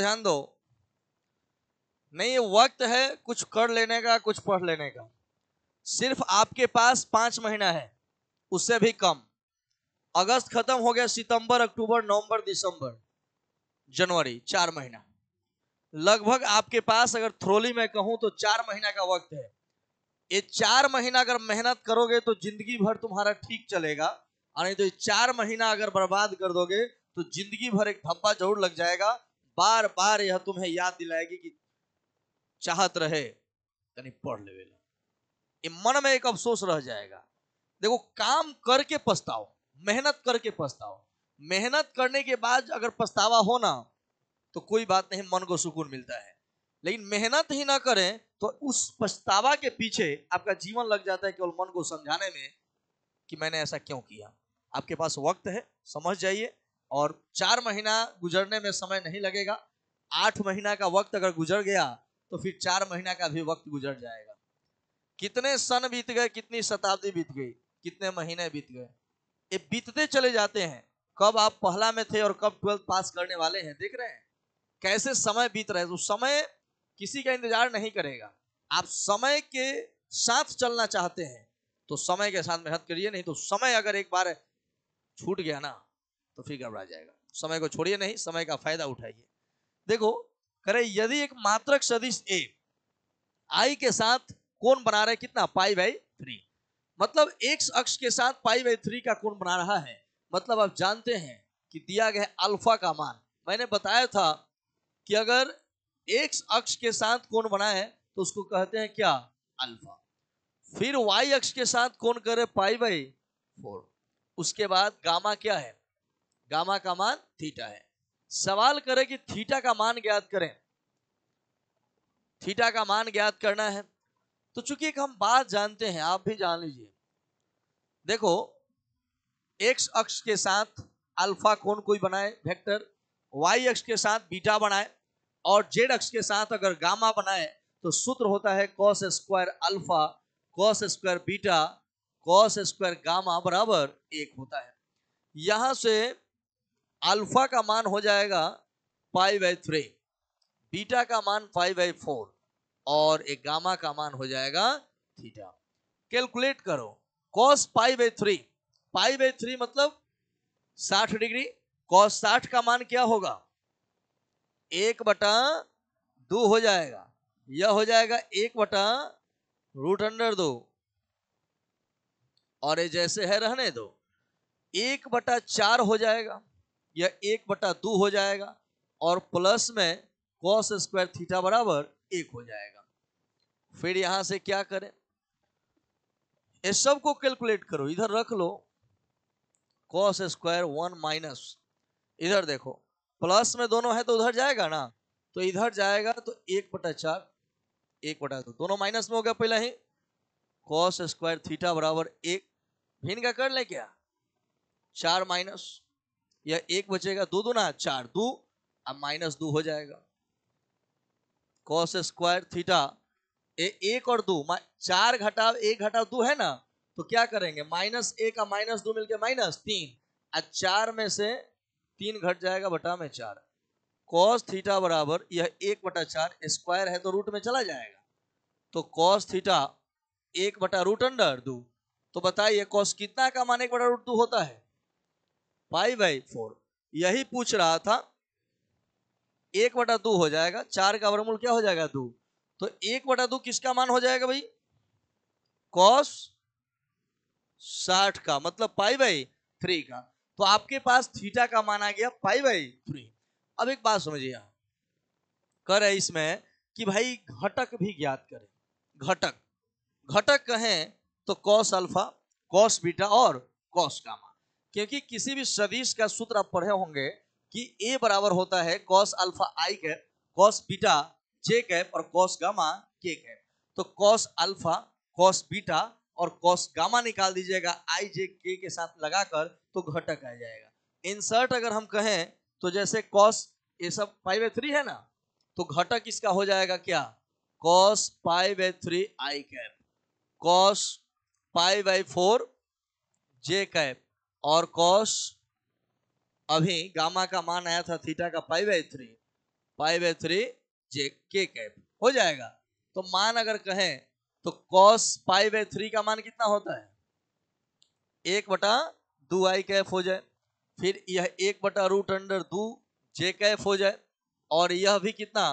ध्यान दो नहीं ये वक्त है कुछ कर लेने का कुछ पढ़ लेने का सिर्फ आपके पास पांच महीना है उससे भी कम अगस्त खत्म हो गया सितंबर अक्टूबर नवंबर दिसंबर जनवरी चार महीना लगभग आपके पास अगर थ्रोली में कहूं तो चार महीना का वक्त है ये चार महीना अगर मेहनत करोगे तो जिंदगी भर तुम्हारा ठीक चलेगा और नहीं तो ये चार महीना अगर बर्बाद कर दोगे तो जिंदगी भर एक धब्बा जरूर लग जाएगा बार बार यह तुम्हें याद दिलाएगी कि चाहत रहे तनी पढ़ ले मन में एक अफसोस रह जाएगा देखो काम करके पछताओ मेहनत करके पछताओ मेहनत करने के बाद अगर पछतावा हो ना तो कोई बात नहीं मन को सुकून मिलता है लेकिन मेहनत ही ना करें तो उस पछतावा के पीछे आपका जीवन लग जाता है केवल मन को समझाने में कि मैंने ऐसा क्यों किया आपके पास वक्त है समझ जाइए और चार महीना गुजरने में समय नहीं लगेगा आठ महीना का वक्त अगर गुजर गया तो फिर चार महीना का भी वक्त गुजर जाएगा कितने सन बीत गए कितनी शताब्दी बीत गई कितने महीने बीत गए ये बीतते चले जाते हैं कब आप पहला में थे और कब ट्वेल्थ पास करने वाले हैं देख रहे हैं कैसे समय बीत रहे तो समय किसी का इंतजार नहीं करेगा आप समय के साथ चलना चाहते हैं तो समय के साथ मेहनत करिए नहीं तो समय अगर एक बार छूट गया ना तो फिर घबरा जाएगा समय को छोड़िए नहीं समय का फायदा उठाइए देखो करे यदि एक मात्रक सदिश ए आई के साथ कौन बना रहे कितना पाई बाई थ्री मतलब एक्स अक्ष के साथ पाई बाई थ्री का कौन बना रहा है मतलब आप जानते हैं कि दिया गया अल्फा का मान मैंने बताया था कि अगर एक्स अक्ष के साथ कौन बनाए तो उसको कहते हैं क्या अल्फा फिर वाई अक्ष के साथ कौन करे पाई बाई फोर उसके बाद गामा क्या है गामा का मान थीटा है सवाल करें कि थीटा का मान ज्ञात करें थीटा का मान ज्ञात करना है तो चूंकि एक हम बात जानते हैं आप भी जान लीजिए देखो एक्स अक्ष के साथ अल्फा कोण कोई बनाए वेक्टर वाई अक्ष के साथ बीटा बनाए और जेड अक्ष के साथ अगर गामा बनाए तो सूत्र होता है cos square alpha cos square beta cos square gamma बराबर एक होता है यहां से अल्फा का मान हो जाएगा पाई बाई थ्री बीटा का मान पाई बाई फोर और एक गामा का मान हो जाएगा थीटा कैलकुलेट करो cos pi by three pi by three मतलब साठ डिग्री कॉस साठ का मान क्या होगा एक बटा दो हो जाएगा यह हो जाएगा एक बटा रूट अंडर दो और ये जैसे है रहने दो एक बटा चार हो जाएगा यह एक बटा दो हो जाएगा और प्लस में कॉस स्क्वायर थीटा बराबर एक हो जाएगा फिर यहां से क्या करें इस सब को कैलकुलेट करो इधर रख लो कॉस स्क्वायर वन माइनस इधर देखो प्लस में दोनों है तो उधर जाएगा ना तो इधर जाएगा तो एक बटा चार एक बटा दो दोनों माइनस में हो गया पहला ही कॉस स्क्वायर थीटा बराबर एक भिन्न का कर ले क्या चार माइनस या एक बचेगा दो दो ना चार दो अब माइनस दो हो जाएगा कॉस स्क्वायर थीटा ए, एक और दो चार घटाव एक घटाव दो है ना तो क्या करेंगे माइनस एक का माइनस दो मिलकर माइनस तीन और चार में से तीन घट जाएगा बटा में चार कॉस थीटा बराबर यह एक बटा चार स्क्वायर है तो रूट में चला जाएगा तो कॉस थीटा एक बटा रूट अंडर दो तो बताइए कॉस कितना का मान एक बटा रूट दो होता है पाई बाई फोर यही पूछ रहा था एक बटा दो हो जाएगा चार का वर्गमूल क्या हो जाएगा दो तो एक बटा दो किसका मान हो जाएगा भाई कॉस साठ का मतलब पाई बाई थ्री का तो आपके पास थीटा का मान आ गया पाई बाई थ्री अब एक बात समझिए कर है इसमें कि भाई घटक भी ज्ञात करें घटक घटक कहें तो कॉस अल्फा कॉस बीटा और कॉस का मान क्योंकि किसी भी सदिश का सूत्र आप पढ़े होंगे कि ए बराबर होता है cos alpha i cap cos beta j cap और कॉस गामा के कैप तो कॉस अल्फा कॉस बीटा और कॉस गामा निकाल दीजिएगा आई जे के के साथ लगाकर तो घटक आ जाएगा इंसर्ट अगर हम कहें तो जैसे कॉस ये सब पाई बाय थ्री है ना तो घटक इसका हो जाएगा क्या cos pi by three i cap cos pi by four j cap और कॉस अभी गामा का मान आया था थीटा का pi by three pi by three j के कैप हो जाएगा तो मान अगर कहें तो कॉस पाई बाई थ्री का मान कितना होता है एक बटा दू आई कैफ हो जाए फिर यह एक बटा रूट अंडर दू जे कैफ हो जाए और यह भी कितना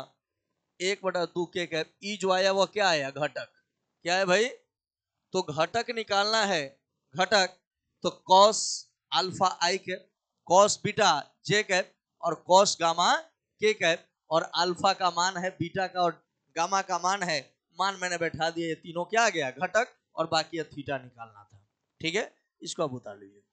एक बटा दू के कैप ई जो आया वह क्या आया घटक क्या है भाई तो घटक निकालना है घटक तो cos alpha i cap cos beta j cap और कॉस गामा के कैप और अल्फा का मान है बीटा का और गामा का मान है मान मैंने बैठा दिया ये तीनों क्या आ गया घटक और बाकी थीटा निकालना था ठीक है इसको आप उतार लीजिए